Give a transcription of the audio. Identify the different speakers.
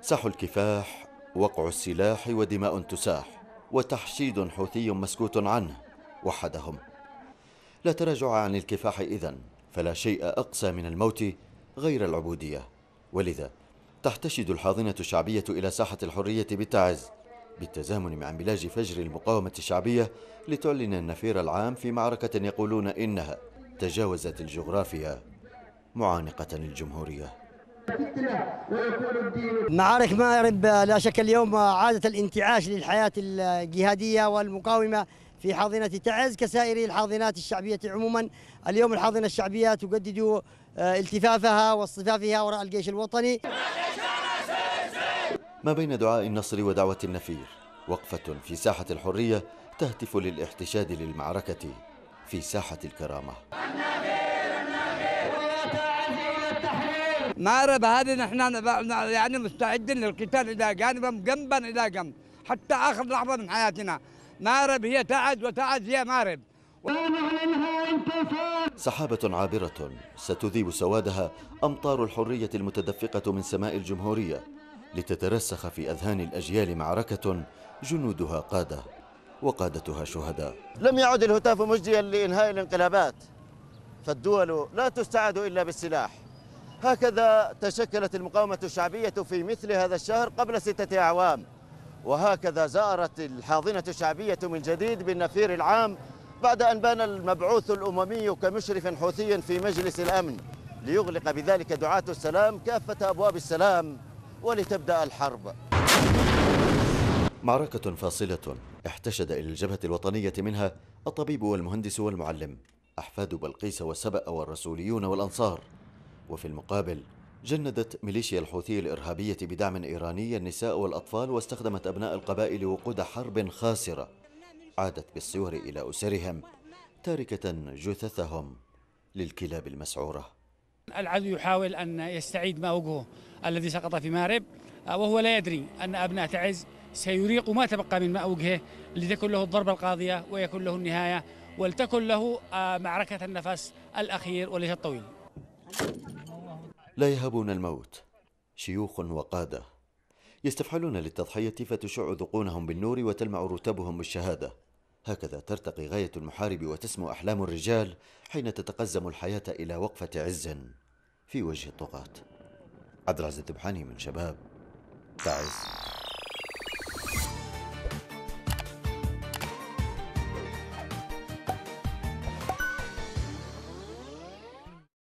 Speaker 1: سح الكفاح وقع السلاح ودماء تساح وتحشيد حوثي مسكوت عنه وحدهم لا تراجع عن الكفاح إذا فلا شيء أقسى من الموت غير العبودية ولذا تحتشد الحاضنة الشعبية إلى ساحة الحرية بالتعز بالتزامن مع انبلاج فجر المقاومة الشعبية لتعلن النفير العام في معركة يقولون إنها تجاوزت الجغرافيا معانقة للجمهورية
Speaker 2: معارك
Speaker 3: مارب لا شك اليوم عادة الانتعاش للحياة الجهادية والمقاومة في حاضنة تعز كسائر الحاضنات الشعبية عموما اليوم الحاضنة الشعبية تجدد آه، التفافها واصطفافها وراء الجيش
Speaker 2: الوطني
Speaker 1: ما بين دعاء النصر ودعوة النفير وقفة في ساحة الحرية تهتف للاحتشاد للمعركة في ساحة الكرامة النفير
Speaker 2: النفير معرب هذه نحن يعني مستعدين للقتال الى جانب جنبا الى جنب حتى اخر لحظه من حياتنا معرب هي تعز وتعز هي معرب
Speaker 1: سحابة عابرة ستذيب سوادها أمطار الحرية المتدفقة من سماء الجمهورية لتترسخ في أذهان الأجيال معركة جنودها قادة وقادتها شهداء
Speaker 3: لم يعد الهتاف مجديا لإنهاء الانقلابات فالدول لا تستعد إلا بالسلاح هكذا تشكلت المقاومة الشعبية في مثل هذا الشهر قبل ستة أعوام وهكذا زارت الحاضنة الشعبية من جديد بالنفير العام بعد أن بان المبعوث الأممي كمشرف حوثي في مجلس الأمن ليغلق بذلك دعاة السلام كافة أبواب السلام ولتبدأ الحرب
Speaker 1: معركة فاصلة احتشد إلى الجبهة الوطنية منها الطبيب والمهندس والمعلم أحفاد بلقيس والسبأ والرسوليون والأنصار وفي المقابل جندت ميليشيا الحوثي الإرهابية بدعم إيراني النساء والأطفال واستخدمت أبناء القبائل وقود حرب خاسرة عادت بالصور إلى أسرهم تاركة جثثهم للكلاب المسعورة
Speaker 2: العدو يحاول أن يستعيد ما وجهه الذي سقط في مارب وهو لا يدري أن أبناء تعز سيريق ما تبقى من ما وجهه لتكن له الضربة القاضية ويكون له النهاية ولتكن له آه، معركة النفس الأخير وليس الطويل
Speaker 1: لا يهابون الموت شيوخ وقادة يستفحلون للتضحية فتشع ذقونهم بالنور وتلمع رتبهم بالشهادة هكذا ترتقي غاية المحارب وتسمو أحلام الرجال حين تتقزم الحياة إلى وقفة عز في وجه الطغاة عبد العزيز من شباب تعز